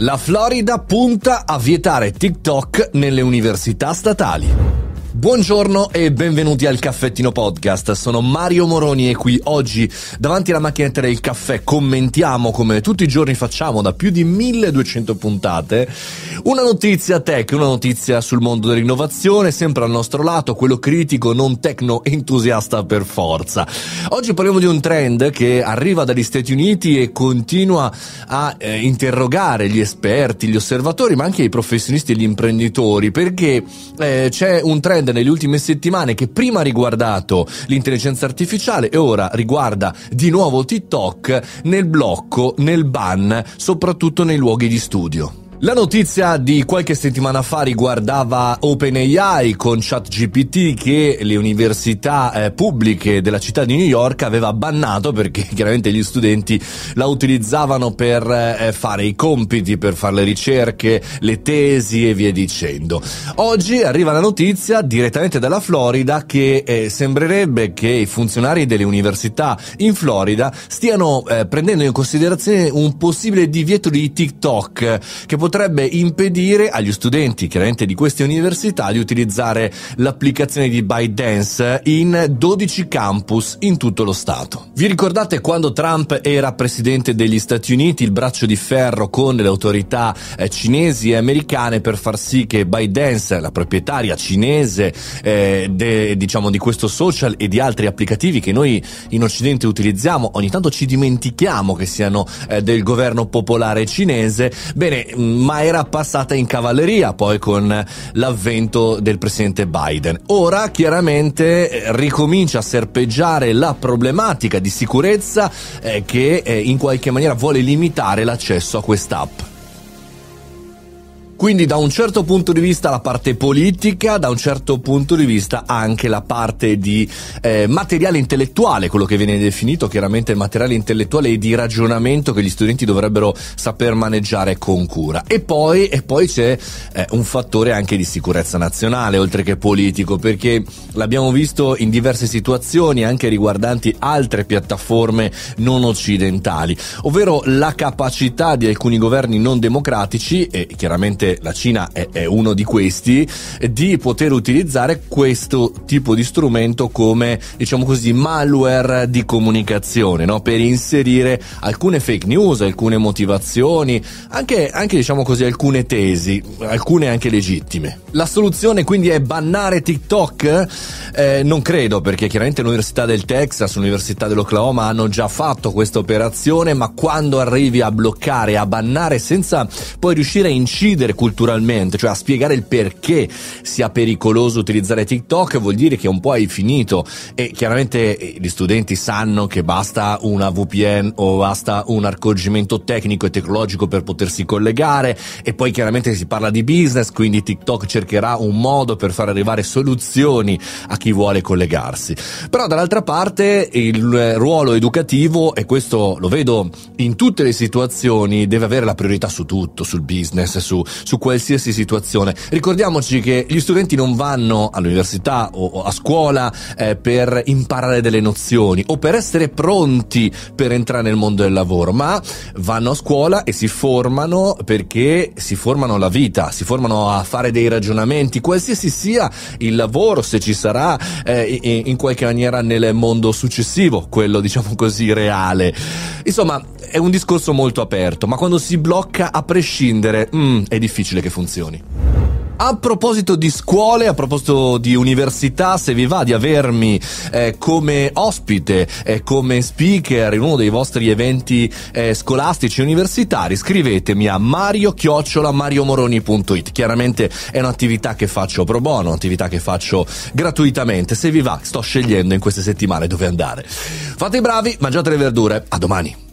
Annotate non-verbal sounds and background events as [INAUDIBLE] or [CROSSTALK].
La Florida punta a vietare TikTok nelle università statali. Buongiorno e benvenuti al Caffettino Podcast. Sono Mario Moroni e qui oggi davanti alla macchinetta del caffè commentiamo come tutti i giorni facciamo da più di 1200 puntate una notizia tech, una notizia sul mondo dell'innovazione, sempre al nostro lato, quello critico non tecno entusiasta per forza. Oggi parliamo di un trend che arriva dagli Stati Uniti e continua a eh, interrogare gli esperti, gli osservatori, ma anche i professionisti e gli imprenditori perché eh, c'è un trend trend nelle ultime settimane che prima ha riguardato l'intelligenza artificiale e ora riguarda di nuovo TikTok nel blocco, nel ban, soprattutto nei luoghi di studio. La notizia di qualche settimana fa riguardava OpenAI con ChatGPT che le università eh, pubbliche della città di New York aveva bannato perché [LAUGHS] chiaramente gli studenti la utilizzavano per eh, fare i compiti, per fare le ricerche, le tesi e via dicendo. Oggi arriva la notizia direttamente dalla Florida che eh, sembrerebbe che i funzionari delle università in Florida stiano eh, prendendo in considerazione un possibile divieto di TikTok che potrebbe impedire agli studenti, chiaramente di queste università, di utilizzare l'applicazione di ByteDance in 12 campus in tutto lo Stato. Vi ricordate quando Trump era presidente degli Stati Uniti, il braccio di ferro con le autorità eh, cinesi e americane per far sì che ByteDance, la proprietaria cinese eh, de, diciamo di questo social e di altri applicativi che noi in Occidente utilizziamo, ogni tanto ci dimentichiamo che siano eh, del governo popolare cinese, bene, mm, ma era passata in cavalleria poi con l'avvento del presidente Biden. Ora chiaramente eh, ricomincia a serpeggiare la problematica di sicurezza eh, che eh, in qualche maniera vuole limitare l'accesso a quest'app. Quindi da un certo punto di vista la parte politica, da un certo punto di vista anche la parte di eh, materiale intellettuale, quello che viene definito chiaramente materiale intellettuale e di ragionamento che gli studenti dovrebbero saper maneggiare con cura. E poi, e poi c'è eh, un fattore anche di sicurezza nazionale, oltre che politico, perché l'abbiamo visto in diverse situazioni anche riguardanti altre piattaforme non occidentali, ovvero la capacità di alcuni governi non democratici e chiaramente ovviamente la Cina è, è uno di questi, di poter utilizzare questo tipo di strumento come, diciamo così, malware di comunicazione, no? per inserire alcune fake news, alcune motivazioni, anche, anche diciamo così, alcune tesi, alcune anche legittime. La soluzione quindi è bannare TikTok? Eh, non credo, perché chiaramente l'Università del Texas, l'Università dell'Oklahoma hanno già fatto questa operazione, ma quando arrivi a bloccare, a bannare senza poi riuscire a incidere culturalmente, cioè a spiegare il perché sia pericoloso utilizzare TikTok vuol dire che un po' hai finito e chiaramente eh, gli studenti sanno che basta una VPN o basta un accorgimento tecnico e tecnologico per potersi collegare e poi chiaramente si parla di business, quindi TikTok cercherà un modo per far arrivare soluzioni a chi vuole collegarsi. Però dall'altra parte il eh, ruolo educativo, e questo lo vedo in tutte le situazioni, deve avere la priorità su tutto, sul business, su, su qualsiasi situazione. Ricordiamoci che gli studenti non vanno all'università o a scuola eh, per imparare delle nozioni o per essere pronti per entrare nel mondo del lavoro, ma vanno a scuola e si formano perché si formano la vita, si formano a fare dei ragionamenti, qualsiasi sia il lavoro, se ci sarà eh, in qualche maniera nel mondo successivo, quello diciamo così reale. Insomma, è un discorso molto aperto, ma quando si blocca a prescindere mm, è difficile difficile che funzioni. A proposito di scuole, a proposito di università, se vi va di avermi eh, come ospite, eh, come speaker in uno dei vostri eventi eh, scolastici universitari, scrivetemi a mariochiocciolamariomoroni.it. Chiaramente è un'attività che faccio pro bono, un'attività che faccio gratuitamente. Se vi va, sto scegliendo in queste settimane dove andare. Fate i bravi, mangiate le verdure. A domani.